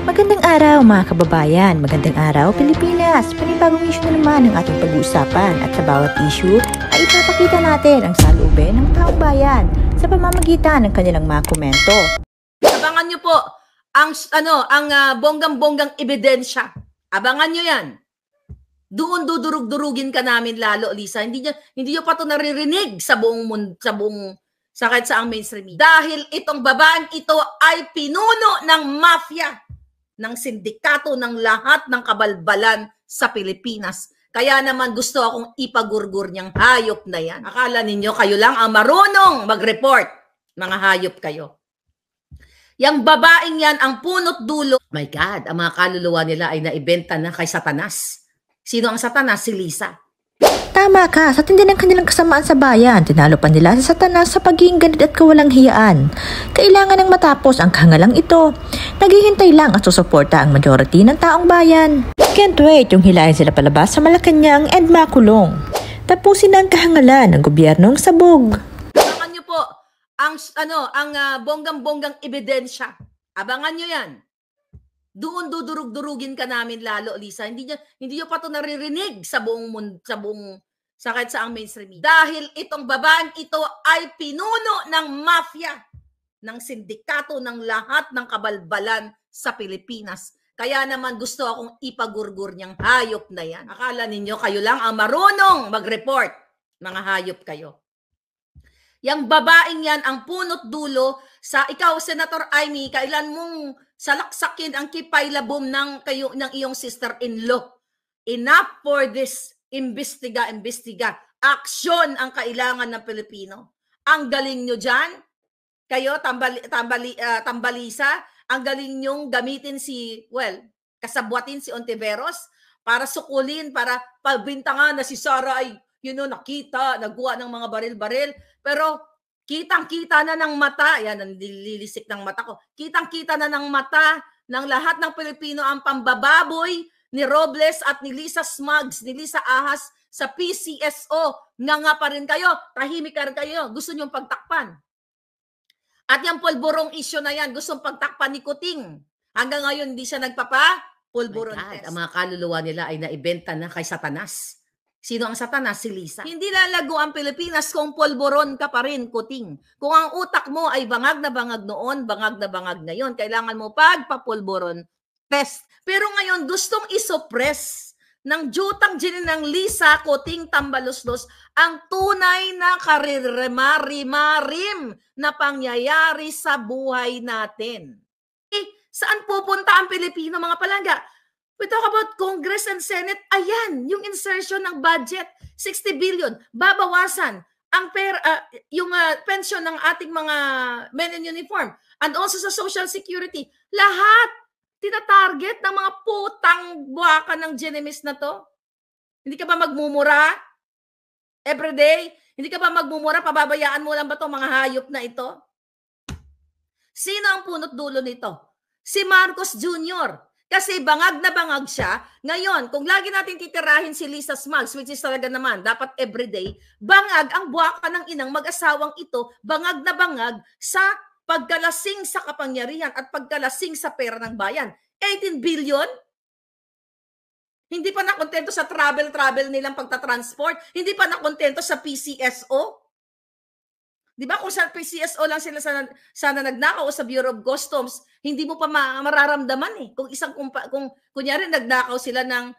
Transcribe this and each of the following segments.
Magandang araw mga kababayan, magandang araw Pilipinas! Panibagong issue na naman ang ating pag-uusapan at sa bawat issue ay ipapakita natin ang salubin ng taong bayan sa pamamagitan ng kanilang mga komento. Abangan nyo po ang ano ang uh, ah, bonggang-bonggang ebidensya. Abangan nyo yan. Doon dudurug-durugin ka namin lalo, Lisa. Hindi niya hindi niyo pa to naririnig sa buong mun, sa buong sa kahit sa ang mainstream media. Dahil itong babaeng ito ay pinuno ng mafia ng sindikato ng lahat ng kabalbalan sa Pilipinas. Kaya naman gusto akong ipagurgur niyang hayop na yan. Akala ninyo kayo lang ang marunong mag-report. Mga hayop kayo. Yang babaeng yan ang punot dulo. my God, ang mga kaluluwa nila ay naibenta na kay Satanas. Sino ang Satanas? Si Lisa. Tama ka, sa tindi ng kanilang kasamaan sa bayan, tinalo pa nila sa Satanas sa pagiging ganid at kawalang hiyaan. Kailangan nang matapos ang kahangalang ito. Naghihintay lang at susuporta ang majority ng taong bayan. Can't wait yung hilahin sila palabas sa Malacanang and makulong. Tapusin na ang kahangalan ng gobyernong sabog. Abangan niyo po ang ano ang uh, ah, bonggang-bonggang ebidensya. Abangan niyo 'yan. Doon dudurug-durugin ka namin lalo, Lisa. Hindi niya hindi niyo pa 'to naririnig sa buong sa buong sa kahit sa ang mainstream media. Dahil itong babaeng ito ay pinuno ng mafia, ng sindikato, ng lahat ng kabalbalan sa Pilipinas. Kaya naman gusto akong ipagurgur niyang hayop na yan. Akala ninyo kayo lang ang marunong mag-report. Mga hayop kayo. Yang babaeng yan ang punot dulo sa ikaw, Senator Amy, kailan mong salaksakin ang kipay ng kayo ng iyong sister-in-law. Enough for this imbestiga, imbestiga. Aksyon ang kailangan ng Pilipino. Ang galing nyo diyan? kayo tambali, tambali, uh, tambalisa, ang galing nyong gamitin si, well, kasabwatin si Ontiveros para sukulin, para pabintangan na si Sara ay, you know, nakita, nagkuha ng mga baril-baril. Pero Kitang-kita na ng mata, yan ang lilisik ng mata ko. Kitang-kita na ng mata ng lahat ng Pilipino ang pambababoy ni Robles at ni Lisa Smugs, ni Lisa Ahas sa PCSO. Nga nga pa rin kayo, tahimik ka rin kayo, gusto niyong pagtakpan. At yung pulburong issue na yan, gustong pagtakpan ni Kuting. Hanggang ngayon, hindi siya nagpapa pulburon test. Ang mga kaluluwa nila ay naibenta na kay Satanas. Sino ang satanas? Si Lisa. Hindi lalago ang Pilipinas kung polboron ka pa rin, kuting. Kung ang utak mo ay bangag na bangag noon, bangag na bangag ngayon, kailangan mo pagpapolboron test. Pero ngayon, gustong isuppress ng jutang ginin ng Lisa Kuting Tambalusdos ang tunay na kariremarimarim na pangyayari sa buhay natin. Eh, saan pupunta ang Pilipino mga palangga? We talk about Congress and Senate. Ayan, yung insertion ng budget, 60 billion, babawasan ang per, uh, yung uh, ah, pension ng ating mga men in uniform and also sa social security. Lahat tinatarget ng mga putang buwaka ng genemis na to. Hindi ka ba magmumura? Everyday? Hindi ka ba magmumura? Pababayaan mo lang ba itong mga hayop na ito? Sino ang punot dulo nito? Si Marcos Jr. Kasi bangag na bangag siya. Ngayon, kung lagi natin titirahin si Lisa Smugs, which is talaga naman, dapat everyday, bangag ang buwaka ng inang mag-asawang ito, bangag na bangag sa pagkalasing sa kapangyarihan at pagkalasing sa pera ng bayan. 18 billion? Hindi pa nakontento sa travel-travel nilang pagtatransport? Hindi pa nakontento sa PCSO? Di ba kung sa PCSO lang sila sana, sana nagnakaw o sa Bureau of Customs, hindi mo pa ma- mararamdaman eh. Kung isang kung, kung kunyari nagnakaw sila ng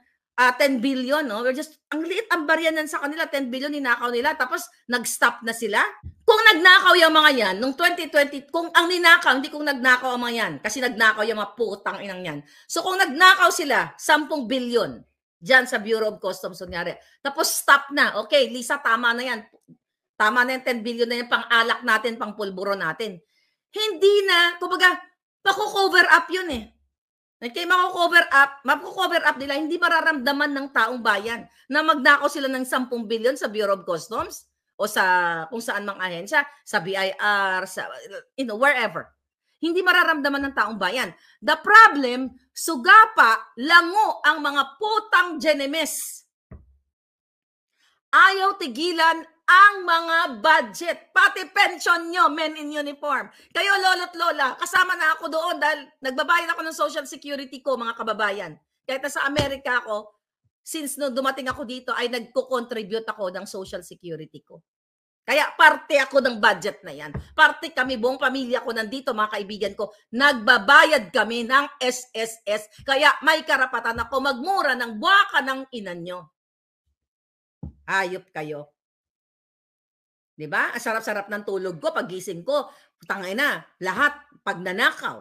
uh, ah, 10 billion, no? We're just ang liit ang barya nan sa kanila, 10 billion ninakaw nila tapos nag-stop na sila. Kung nagnakaw yung mga yan nung 2020, kung ang ninakaw, hindi kung nagnakaw ang mga yan kasi nagnakaw yung mga putang inang yan. So kung nagnakaw sila 10 billion diyan sa Bureau of Customs kunyari. Tapos stop na. Okay, Lisa, tama na yan. Tama na yung 10 billion na yung pang-alak natin, pang-pulburo natin. Hindi na, kumbaga, mako-cover up yun eh. Okay, mako-cover up, mako-cover up nila, hindi mararamdaman ng taong bayan na magnako sila ng 10 billion sa Bureau of Customs o sa kung saan mang ahensya, sa BIR, sa, you know, wherever. Hindi mararamdaman ng taong bayan. The problem, sugapa, lango ang mga putang genemes. Ayaw tigilan ang mga budget, pati pension nyo, men in uniform. Kayo, lolo at lola, kasama na ako doon dahil nagbabayad ako ng social security ko, mga kababayan. Kahit sa Amerika ako, since no dumating ako dito, ay nagko-contribute ako ng social security ko. Kaya parte ako ng budget na yan. Parte kami, buong pamilya ko nandito, mga kaibigan ko, nagbabayad kami ng SSS. Kaya may karapatan ako magmura ng buwaka ng inan nyo. Ayop kayo. 'Di ba? Ang sarap-sarap ng tulog ko pagising ko, tangay na, lahat pag nanakaw.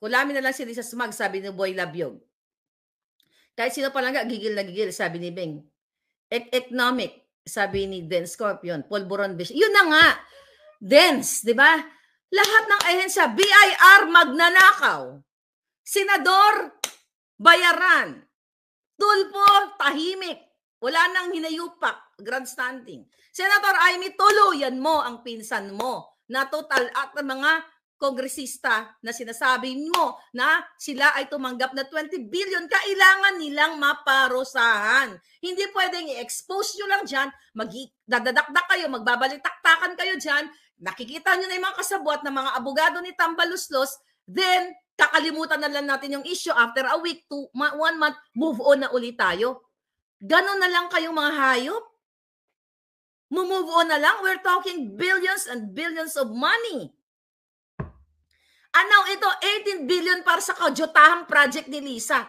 Kulamin na lang si Risa Smag, sabi ni Boy Labyog. Kahit sino pa lang gigil na gigil, sabi ni Beng. E- economic, sabi ni Den Scorpion, Polboron Bish. Yun na nga, dense, di ba? Lahat ng ahensya, BIR magnanakaw. Senador, bayaran. Tulpo, tahimik. Wala nang hinayupak grandstanding. Senator Amy, tuluyan mo ang pinsan mo na total at mga kongresista na sinasabi mo na sila ay tumanggap na 20 billion, kailangan nilang maparosahan. Hindi pwedeng i-expose nyo lang dyan, mag kayo, magbabalitaktakan kayo dyan, nakikita nyo na yung mga kasabwat ng mga abogado ni Tambaluslos, then kakalimutan na lang natin yung issue after a week, to one month, move on na ulit tayo. Ganon na lang kayong mga hayop. Mumove on na lang. We're talking billions and billions of money. Ano ito? 18 billion para sa kadyotahang project ni Lisa.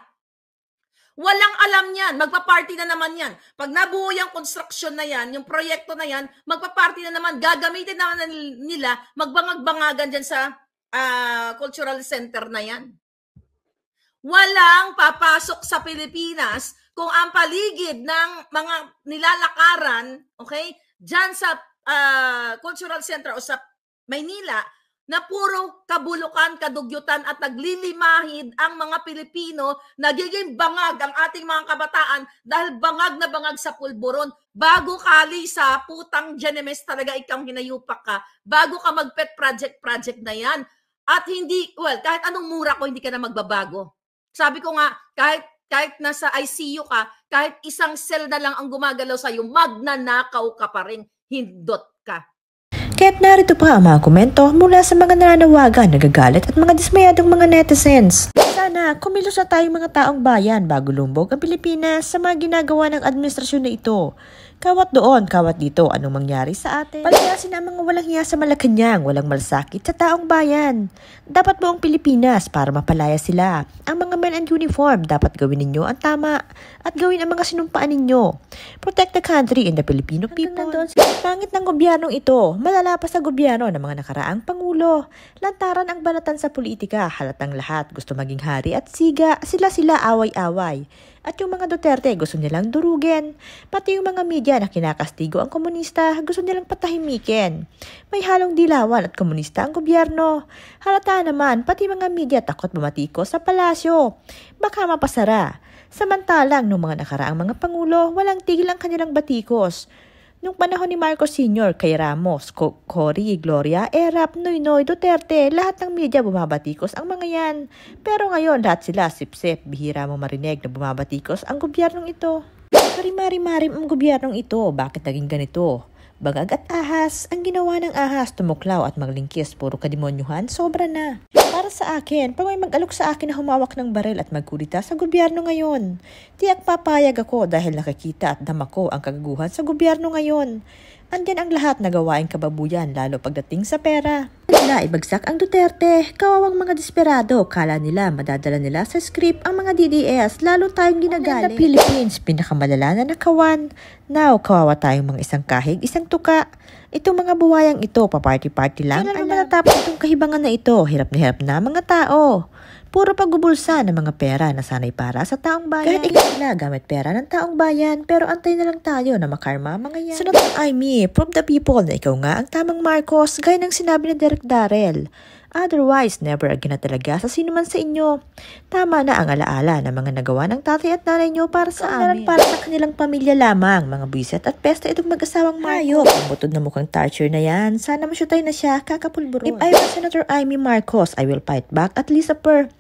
Walang alam niyan. Magpa-party na naman yan. Pag nabuo yung construction na yan, yung proyekto na yan, magpa-party na naman. Gagamitin naman nila, magbangag-bangagan dyan sa uh, cultural center na yan. Walang papasok sa Pilipinas kung ang paligid ng mga nilalakaran, okay, dyan sa uh, Cultural Center o sa Maynila na puro kabulukan, kadugyutan at naglilimahid ang mga Pilipino, nagiging bangag ang ating mga kabataan dahil bangag na bangag sa pulburon. Bago kali sa putang genemes talaga ikang hinayupak ka, bago ka magpet project-project na yan. At hindi, well, kahit anong mura ko, hindi ka na magbabago. Sabi ko nga, kahit kahit nasa ICU ka, kahit isang cell na lang ang gumagalaw sa sa'yo, magnanakaw ka pa rin, hindot ka. Kahit narito pa ang mga komento mula sa mga nananawagan, nagagalit at mga dismayadong mga netizens. Sana kumilos na tayong mga taong bayan bago lumbog ang Pilipinas sa mga ginagawa ng administrasyon na ito. Kawat doon, kawat dito, anong mangyari sa atin? Palayasin ang mga walang hiya sa Malacanang, walang malsakit sa taong bayan. Dapat buong Pilipinas para mapalaya sila. Ang mga men and uniform, dapat gawin ninyo ang tama at gawin ang mga sinumpaan ninyo. Protect the country and the Filipino people. Hanggang nandoon Pangit ng gobyernong ito, malala pa sa gobyerno ng mga nakaraang pangulo. Lantaran ang banatan sa politika, halatang lahat gusto maging hari at siga, sila-sila away-away. At yung mga Duterte gusto nilang durugin. Pati yung mga media na kinakastigo ang komunista gusto nilang patahimikin. May halong dilawan at komunista ang gobyerno. Halata naman, pati mga media takot bumatiko sa palasyo. Baka mapasara. Samantalang, noong mga nakaraang mga pangulo, walang tigil ang kanilang batikos. Nung panahon ni Marcos Sr. kay Ramos, Co Cory, Gloria, Erap, eh, Noynoy, Duterte, lahat ng media bumabatikos ang mga yan. Pero ngayon lahat sila sip-sip, bihira mo marinig na bumabatikos ang gobyernong ito. Karimari-marim ang gobyernong ito, bakit naging ganito? Bagag at ahas, ang ginawa ng ahas, tumuklaw at maglingkis, puro kadimonyuhan, sobra na. Para sa akin, pag may mag-alok sa akin na humawak ng baril at magkulita sa gobyerno ngayon, tiyak papayag ako dahil nakikita at dama ko ang kagaguhan sa gobyerno ngayon. Andyan ang lahat na gawaing kababuyan lalo pagdating sa pera. Nila ibagsak ang Duterte, kawawang mga desperado, kala nila madadala nila sa script ang mga DDS lalo tayong ginagaling. Ang Philippines, pinakamalala na nakawan. Now, kawawa tayong mga isang kahig, isang tuka. Itong mga buwayang ito, pa party party lang. Kailan mo matapos itong kahibangan na ito? Hirap na hirap na mga tao. Puro pagbubulsa ng mga pera na sanay para sa taong bayan. Kahit ikaw na gamit pera ng taong bayan, pero antay na lang tayo na makarma mga yan. Sunod ang I me, prove the people na ikaw nga ang tamang Marcos, gaya ng sinabi ni Derek Darrell. Otherwise, never again na talaga sa sino man sa inyo. Tama na ang alaala ng mga nagawa ng tatay at nanay nyo para sa amin. Para sa kanilang pamilya lamang, mga buwiset at pesta itong mag-asawang Mayo. Oh. Ang butod na mukhang Thatcher na yan. Sana masyutay na siya, kakapulburon. If I was Senator Amy Marcos, I will fight back at least a per.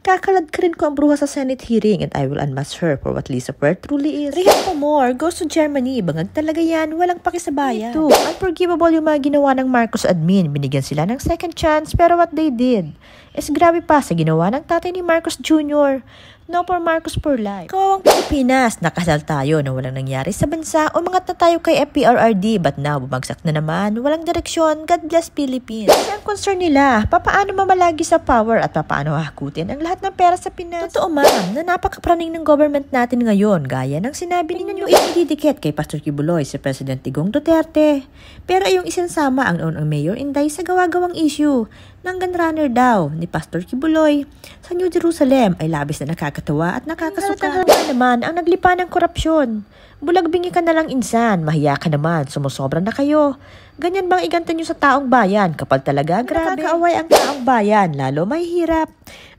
Kakalad ka rin ko ang bruha sa Senate hearing and I will unmask her for what Lisa Ware truly is. Rihanna Moore goes to Germany. Bangag talaga yan. Walang pakisabayan. Ito, unforgivable yung mga ginawa ng Marcos admin. Binigyan sila ng second chance pero what they did is grabe pa sa ginawa ng tatay ni Marcos Jr. No for Marcos for life. Kawawang Pilipinas, nakasal tayo na walang nangyari sa bansa, umangat na tayo kay FPRRD, but na? bumagsak na naman, walang direksyon, God bless Philippines. Kaya ang concern nila, papaano mamalagi sa power at papaano hakutin ang lahat ng pera sa Pinas? Totoo ma'am, na napakapraning ng government natin ngayon, gaya ng sinabi ninyo itidikit kay Pastor Kibuloy sa si President Tigong Duterte. Pero ayong isinasama ang noon ang Mayor Inday sa gawa-gawang issue. Langgan runner daw ni Pastor Kibuloy sa New Jerusalem ay labis na nakakatawa at nakakasuka. Naman ang naglipa ng korupsyon. Bulagbingi ka na lang insan, mahiya ka naman, sumusobra na kayo. Ganyan bang iganta nyo sa taong bayan? Kapal talaga, ano grabe. Nakakaaway ang taong bayan, lalo may hirap.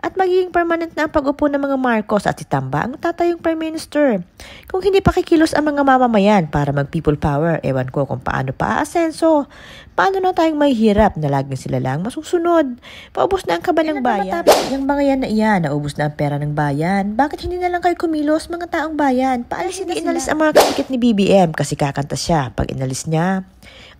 At magiging permanent na ang pag-upo ng mga Marcos at si Tamba ang tatayong Prime Minister. Kung hindi pa kikilos ang mga mamamayan para mag-people power, ewan ko kung paano pa aasenso. Paano na tayong may hirap na laging sila lang masusunod? Paubos na ang kaba ng bayan. yung mga yan na iyan, naubos na ang pera ng bayan. Bakit hindi na lang kayo kumilos, mga taong bayan? Paalisin na inalis ang mga nakakasikit ni BBM kasi kakanta siya. Pag inalis niya,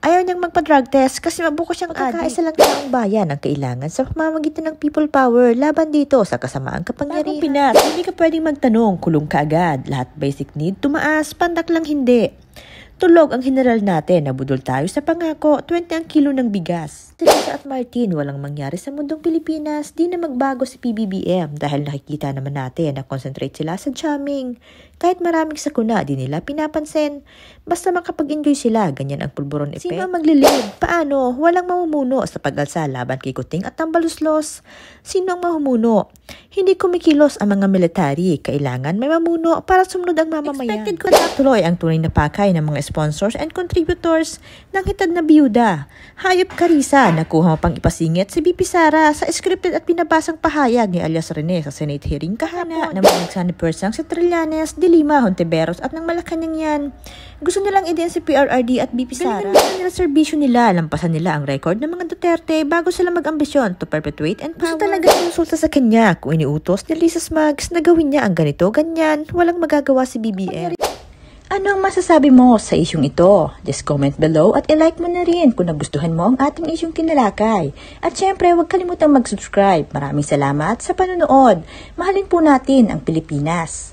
ayaw niyang magpa-drug test kasi mabuko siyang adik. Magkakaisa lang ng bayan ang kailangan sa pamamagitan ng people power laban dito sa kasamaang kapangyarihan. Bagong Pinas, hindi ka pwedeng magtanong, kulong ka agad. Lahat basic need, tumaas, pandak lang hindi. Tulog ang general natin, nabudol tayo sa pangako, 20 ang kilo ng bigas. Teresa at Martin, walang mangyari sa mundong Pilipinas, di na magbago si PBBM dahil nakikita naman natin na concentrate sila sa jamming. Kahit maraming sakuna, di nila pinapansin. Basta makapag-enjoy sila, ganyan ang pulburon effect. Sino maglilid? Paano? Walang mamumuno sa pag-alsa laban kay Kuting at Tambaluslos. Sino ang mamumuno? Hindi kumikilos ang mga military. Kailangan may mamuno para sumunod ang mamamayan. Expected ko na tuloy ang tunay na pakay ng mga sponsors and contributors ng Hitad na Biyuda. Hayop Karisa, nakuha pang ipasingit si BP Sara sa scripted at pinabasang pahayag ni alias Rene sa Senate hearing kahana ng mga nagsanipersang si Trillanes, Dilima, Hontiveros at ng yan. Gusto nilang idean si PRRD at BP Sara. Galingan nila serbisyo nila, lampasan nila ang record ng mga Duterte bago sila mag-ambisyon to perpetuate and power. Gusto talaga insulta sa kanya kung iniutos ni Lisa Smags na gawin niya ang ganito, ganyan, walang magagawa si BBM. Ano ang masasabi mo sa isyong ito? Just comment below at ilike mo na rin kung nagustuhan mo ang ating isyong kinalakay. At syempre, huwag kalimutang mag-subscribe. Maraming salamat sa panonood. Mahalin po natin ang Pilipinas.